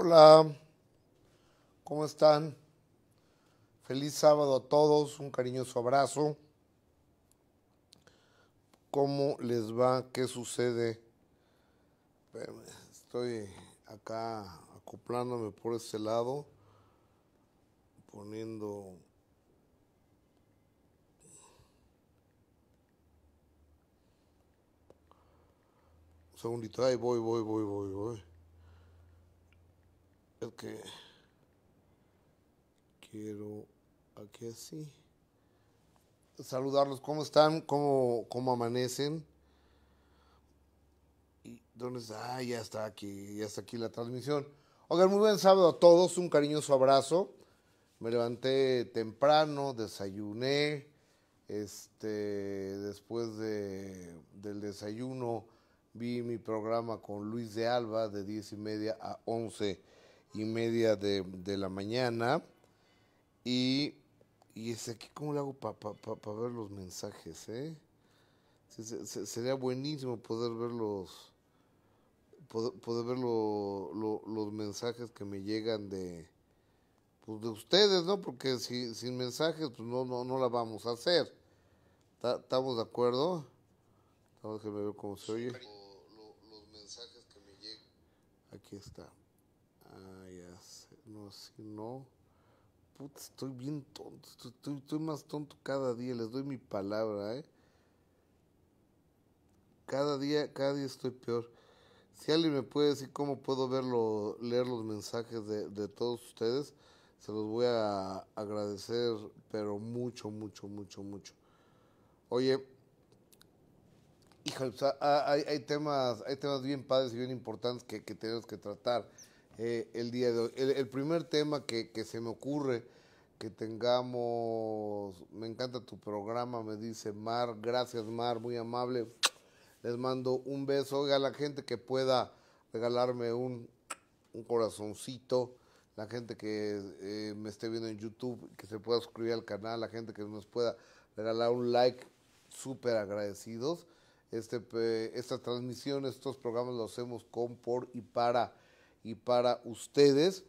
Hola, ¿cómo están? Feliz sábado a todos, un cariñoso abrazo. ¿Cómo les va? ¿Qué sucede? Estoy acá acoplándome por este lado, poniendo Un segundito, ahí voy, voy, voy, voy, voy que quiero aquí así saludarlos. ¿Cómo están? ¿Cómo, cómo amanecen? ¿Y dónde está? Ah, ya está aquí, ya está aquí la transmisión. Oigan, muy buen sábado a todos, un cariñoso abrazo. Me levanté temprano, desayuné. Este, después de, del desayuno vi mi programa con Luis de Alba de diez y media a 11 y media de, de la mañana. Y, y es aquí, ¿cómo lo hago para ver los mensajes? Eh? sería buenísimo poder ver los, poder, ver los mensajes que me llegan de, pues de ustedes, ¿no? Porque sin mensajes, pues no, no, no la vamos a hacer. ¿Estamos de acuerdo? Vamos a ver cómo se oye. Los mensajes que me llegan. Aquí está no, si no, estoy bien tonto, estoy, más tonto cada día, les doy mi palabra, ¿eh? Cada día, cada día estoy peor. Si alguien me puede decir cómo puedo verlo, leer los mensajes de, todos ustedes, se los voy a agradecer, pero mucho, mucho, mucho, mucho. Oye, hija, pues, hay, temas, hay temas bien padres y bien importantes que, que tenemos que tratar. Eh, el día El, primer tema que, se me ocurre que tengamos, me encanta tu programa, me dice Mar, gracias Mar, muy amable. Les mando un beso. a la gente que pueda regalarme un, corazoncito, la gente que eh, me esté viendo en YouTube, que se pueda suscribir al canal, la gente que nos pueda regalar un like, súper agradecidos. Este, esta transmisión, estos programas los hacemos con, por y para y para ustedes.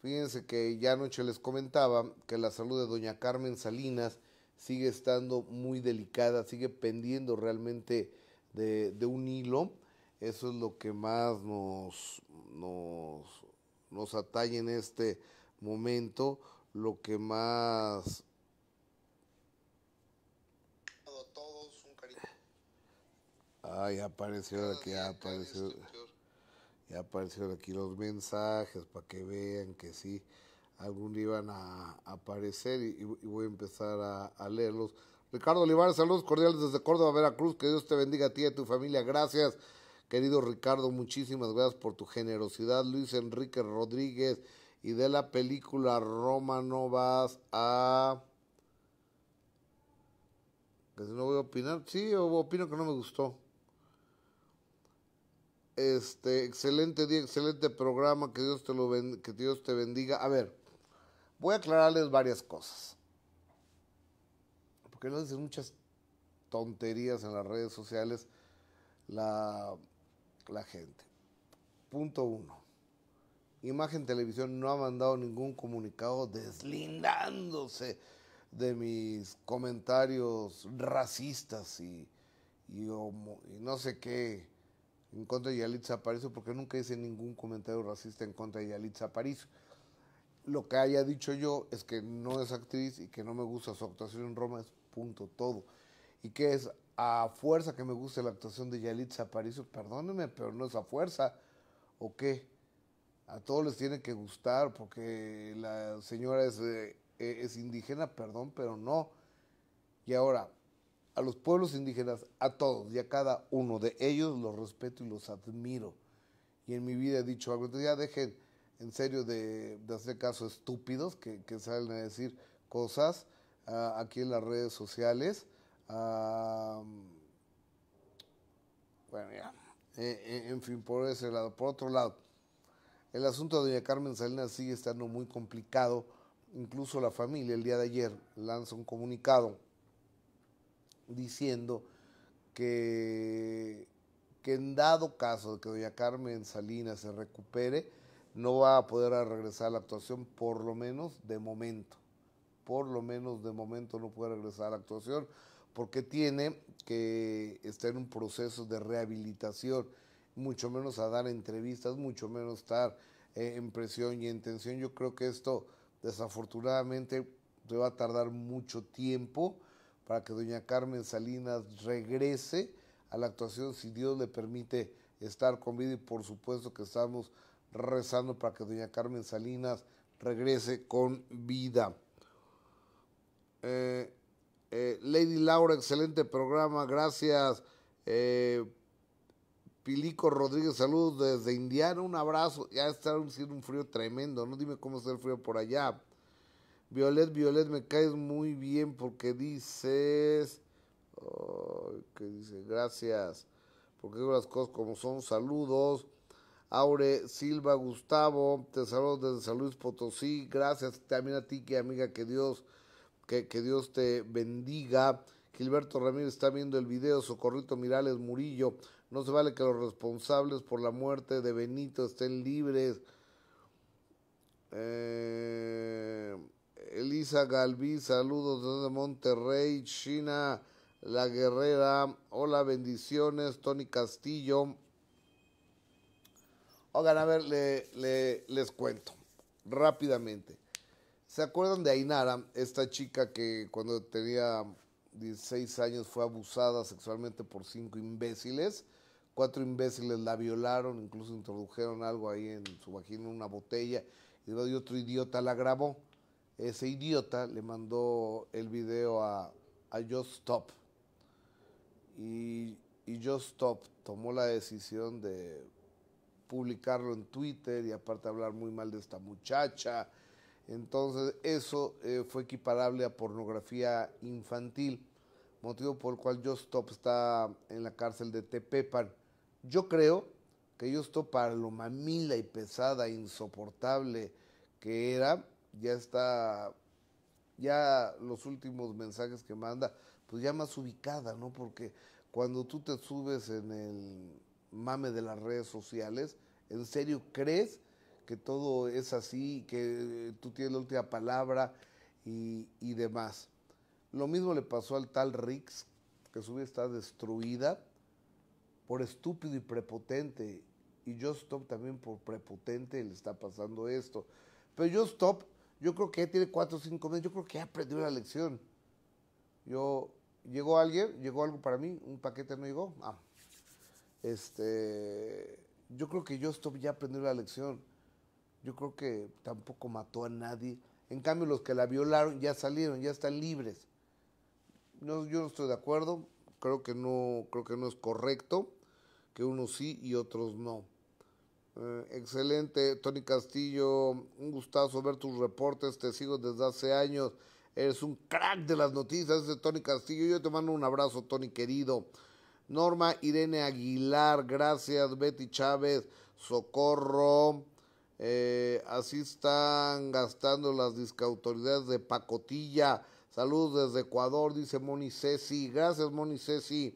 Fíjense que ya anoche les comentaba que la salud de doña Carmen Salinas sigue estando muy delicada, sigue pendiendo realmente de, un hilo. Eso es lo que más nos, nos, nos atañe en este momento, lo que más... Todos un cariño. Ay, apareció, aquí apareció. Ya aparecieron aquí los mensajes para que vean que sí, algún iban a, aparecer y, voy a empezar a, leerlos. Ricardo Olivares, saludos cordiales desde Córdoba, Veracruz. Que Dios te bendiga a ti y a tu familia. Gracias, querido Ricardo. Muchísimas gracias por tu generosidad. Luis Enrique Rodríguez y de la película Roma no vas a... Que no voy a opinar. Sí, opino que no me gustó. Este, excelente día, excelente programa, que Dios te lo que Dios te bendiga. A ver, voy a aclararles varias cosas. Porque no hacen muchas tonterías en las redes sociales la, la gente. Punto uno. Imagen Televisión no ha mandado ningún comunicado deslindándose de mis comentarios racistas y, y no sé qué en contra de Yalitza Aparicio porque nunca hice ningún comentario racista en contra de Yalitza Aparicio. Lo que haya dicho yo es que no es actriz y que no me gusta su actuación en Roma, es punto todo. Y que es a fuerza que me guste la actuación de Yalitza Aparicio, perdóneme, pero no es a fuerza. ¿O qué? A todos les tiene que gustar porque la señora es, eh, es indígena, perdón, pero no. Y ahora, a los pueblos indígenas, a todos y a cada uno de ellos los respeto y los admiro. Y en mi vida he dicho algo, ya dejen en serio de, hacer casos estúpidos que, salen a decir cosas ah, aquí en las redes sociales. Ah, bueno, ya. Eh, eh, en fin, por ese lado. Por otro lado, el asunto de doña Carmen Salinas sigue estando muy complicado. Incluso la familia el día de ayer lanza un comunicado diciendo que, en dado caso de que doña Carmen Salinas se recupere, no va a poder regresar a la actuación, por lo menos de momento. Por lo menos de momento no puede regresar a la actuación porque tiene que estar en un proceso de rehabilitación, mucho menos a dar entrevistas, mucho menos estar eh, en presión y en tensión. Yo creo que esto desafortunadamente le va a tardar mucho tiempo para que doña Carmen Salinas regrese a la actuación si Dios le permite estar con vida y por supuesto que estamos rezando para que doña Carmen Salinas regrese con vida. Eh, eh, Lady Laura, excelente programa, gracias. Eh, Pilico Rodríguez, saludos desde Indiana, un abrazo. Ya está haciendo un frío tremendo, no dime cómo está el frío por allá. Violet, Violet, me caes muy bien porque dices... que dice, gracias, porque digo las cosas como son. Saludos. Aure Silva Gustavo, te saludo desde San Luis Potosí. Gracias también a ti, que amiga, que Dios, que, que Dios te bendiga. Gilberto Ramírez está viendo el video. Socorrito Mirales Murillo. No se vale que los responsables por la muerte de Benito estén libres. Eh Elisa Galví, saludos desde Monterrey, China, la guerrera, hola, bendiciones, Tony Castillo. Oigan, a ver, le, les cuento rápidamente. ¿Se acuerdan de Ainara, esta chica que cuando tenía 16 años fue abusada sexualmente por cinco imbéciles? Cuatro imbéciles la violaron, incluso introdujeron algo ahí en su vagina, una botella, y otro idiota la grabó ese idiota le mandó el video a, a Just Stop. Y, y Just Stop tomó la decisión de publicarlo en Twitter y aparte hablar muy mal de esta muchacha. Entonces eso eh, fue equiparable a pornografía infantil, motivo por el cual Just Stop está en la cárcel de Tepepan. Yo creo que Just Stop para lo mamila y pesada, insoportable que era, ya está, ya los últimos mensajes que manda, pues ya más ubicada, ¿no? Porque cuando tú te subes en el mame de las redes sociales, ¿en serio crees que todo es así, que tú tienes la última palabra y, demás? Lo mismo le pasó al tal Rix, que su vida está destruida por estúpido y prepotente. Y Just Stop también por prepotente le está pasando esto. Pero Just Stop yo creo que ya tiene cuatro o cinco meses, yo creo que ya aprendió la lección. Yo, llegó alguien, llegó algo para mí, un paquete no llegó. Ah. este, yo creo que yo estoy ya aprendiendo la lección. Yo creo que tampoco mató a nadie. En cambio, los que la violaron ya salieron, ya están libres. No, yo no estoy de acuerdo. Creo que no, creo que no es correcto que unos sí y otros no. Eh, excelente, Tony Castillo, un gustazo ver tus reportes, te sigo desde hace años, eres un crack de las noticias, de Tony Castillo, yo te mando un abrazo, Tony querido. Norma Irene Aguilar, gracias, Betty Chávez, Socorro, eh, así están gastando las discautoridades de pacotilla. Saludos desde Ecuador, dice Moni Ceci. Gracias, Moni Ceci.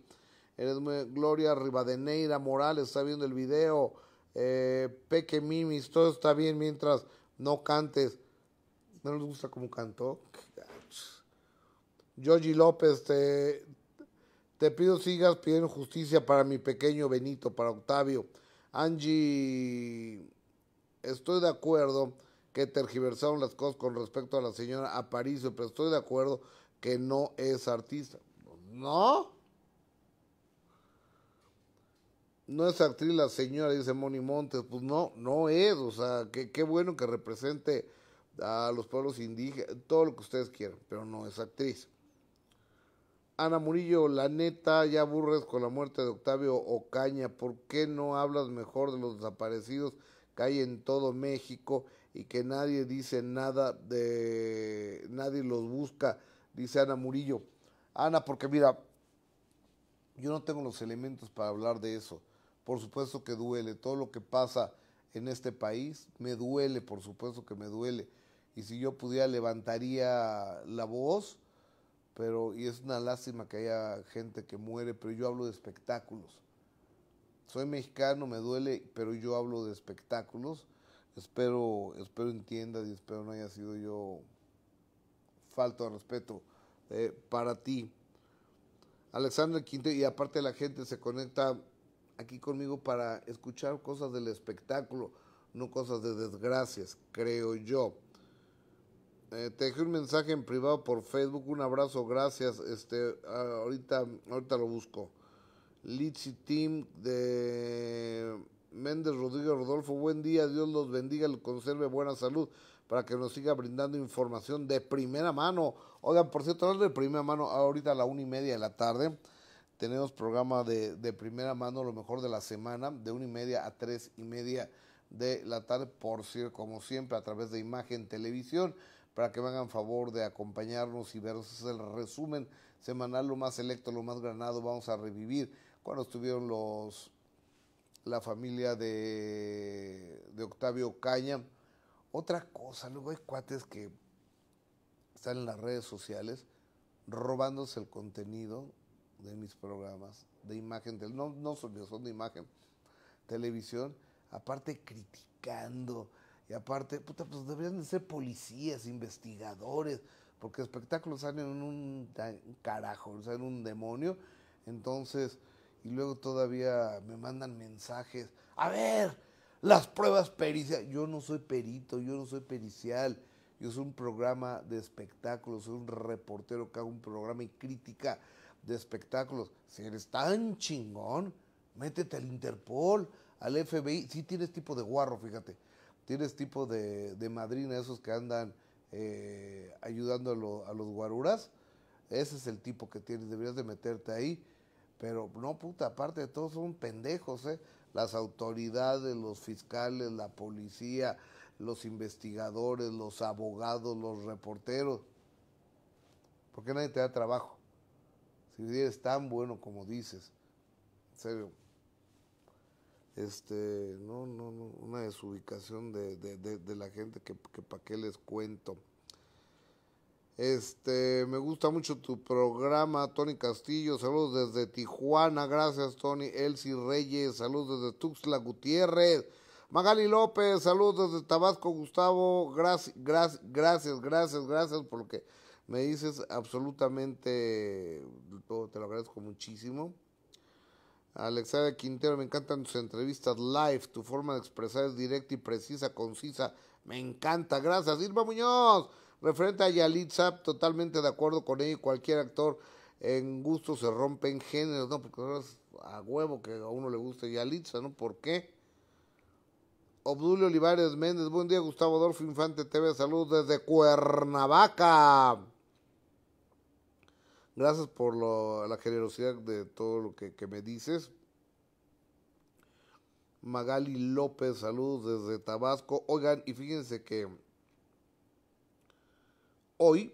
Eres Gloria Rivadeneira Morales, está viendo el video eh, Peque Mimis, todo está bien mientras no cantes. No nos gusta cómo cantó. Georgi López, te, te pido sigas pidiendo justicia para mi pequeño Benito, para Octavio. Angie, estoy de acuerdo que tergiversaron las cosas con respecto a la señora Aparicio, pero estoy de acuerdo que no es artista. ¿No? no es actriz la señora, dice Moni Montes, pues no, no es, o sea, qué bueno que represente a los pueblos indígenas, todo lo que ustedes quieran, pero no es actriz. Ana Murillo, la neta, ya aburres con la muerte de Octavio Ocaña, ¿por qué no hablas mejor de los desaparecidos que hay en todo México y que nadie dice nada de, nadie los busca, dice Ana Murillo? Ana, porque mira, yo no tengo los elementos para hablar de eso por supuesto que duele, todo lo que pasa en este país me duele, por supuesto que me duele. Y si yo pudiera levantaría la voz, pero y es una lástima que haya gente que muere, pero yo hablo de espectáculos. Soy mexicano, me duele, pero yo hablo de espectáculos. Espero, espero entiendas y espero no haya sido yo falto de respeto eh, para ti. Alexander Quinte, y aparte la gente se conecta aquí conmigo para escuchar cosas del espectáculo, no cosas de desgracias, creo yo. Eh, te dejé un mensaje en privado por Facebook, un abrazo, gracias. Este, ahorita, ahorita lo busco. Litsi Team de Méndez Rodríguez Rodolfo, buen día, Dios los bendiga, y conserve buena salud para que nos siga brindando información de primera mano. Oigan, por cierto, de primera mano, ahorita a la una y media de la tarde tenemos programa de, de, primera mano, lo mejor de la semana, de una y media a tres y media de la tarde, por cierto, como siempre, a través de Imagen Televisión, para que me hagan favor de acompañarnos y vernos el resumen semanal, lo más selecto, lo más granado. Vamos a revivir cuando estuvieron los la familia de, de Octavio Caña. Otra cosa, luego hay cuates que están en las redes sociales robándose el contenido de mis programas de imagen, no, no son de imagen, televisión, aparte criticando, y aparte, puta, pues deberían de ser policías, investigadores, porque espectáculos salen en un carajo, salen un demonio, entonces, y luego todavía me mandan mensajes, a ver, las pruebas pericia yo no soy perito, yo no soy pericial, yo soy un programa de espectáculos, soy un reportero que hago un programa y crítica de espectáculos. Si eres tan chingón, métete al Interpol, al FBI. si tienes tipo de guarro, fíjate. Tienes tipo de, de madrina, esos que andan eh, ayudando a, los guaruras. Ese es el tipo que tienes, deberías de meterte ahí. Pero no, puta, aparte de todos son pendejos, eh. Las autoridades, los fiscales, la policía, los investigadores, los abogados, los reporteros. porque nadie te da trabajo? Si eres tan bueno como dices, en serio, este, no, no, no, una desubicación de, de, de, la gente que, para qué les cuento. Este, me gusta mucho tu programa, Tony Castillo. Saludos desde Tijuana, gracias Tony. Elsie Reyes, saludos desde Tuxtla Gutiérrez. Magali López, saludos desde Tabasco, Gustavo. Gracias, gracias, gracias, gracias, gracias por lo que me dices absolutamente, todo, te lo agradezco muchísimo. Alexandra Quintero, me encantan tus entrevistas live, tu forma de expresar es directa y precisa, concisa, me encanta, gracias. Irma Muñoz, referente a Yalitza, totalmente de acuerdo con ella cualquier actor en gusto se en géneros, ¿no? Porque es a huevo que a uno le guste Yalitza, ¿no? ¿Por qué? Obdulio Olivares Méndez, buen día Gustavo Adolfo Infante TV, saludos desde Cuernavaca. Gracias por la generosidad de todo lo que, me dices. Magali López, saludos desde Tabasco. Oigan, y fíjense que hoy,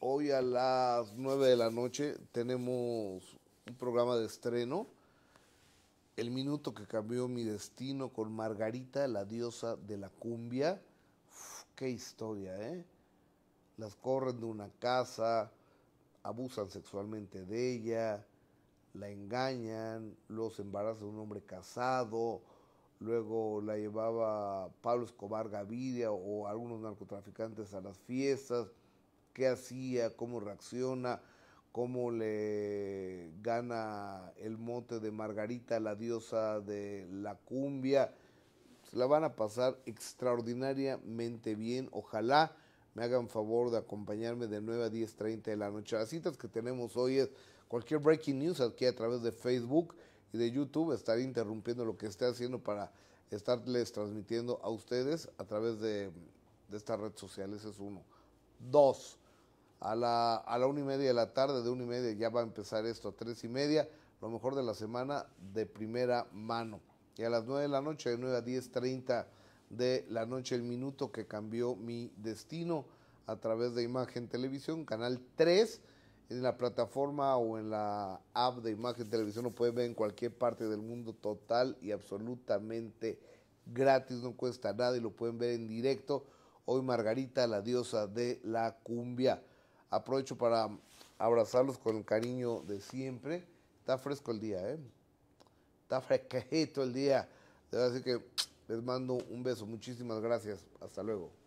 hoy a las nueve de la noche, tenemos un programa de estreno. El minuto que cambió mi destino con Margarita, la diosa de la cumbia. qué historia, ¿eh? las corren de una casa, abusan sexualmente de ella, la engañan, los embaraza un hombre casado, luego la llevaba Pablo Escobar Gaviria o algunos narcotraficantes a las fiestas, qué hacía, cómo reacciona, cómo le gana el mote de Margarita, la diosa de la cumbia. Se la van a pasar extraordinariamente bien, ojalá me hagan favor de acompañarme de 9 a 10.30 de la noche. Las citas que tenemos hoy es cualquier breaking news aquí a través de Facebook y de YouTube. estar interrumpiendo lo que esté haciendo para estarles transmitiendo a ustedes a través de, estas redes sociales, social. Ese es uno. Dos, a la, a una y media de la tarde, de una y media ya va a empezar esto, a tres y media, lo mejor de la semana de primera mano. Y a las 9 de la noche, de 9 a 10.30 de la noche, el minuto que cambió mi destino a través de Imagen Televisión, Canal 3, en la plataforma o en la app de Imagen Televisión, lo pueden ver en cualquier parte del mundo total y absolutamente gratis, no cuesta nada y lo pueden ver en directo. Hoy Margarita, la diosa de la cumbia. Aprovecho para abrazarlos con el cariño de siempre. Está fresco el día, ¿eh? Está fresquito el día. Debo decir que les mando un beso. Muchísimas gracias. Hasta luego.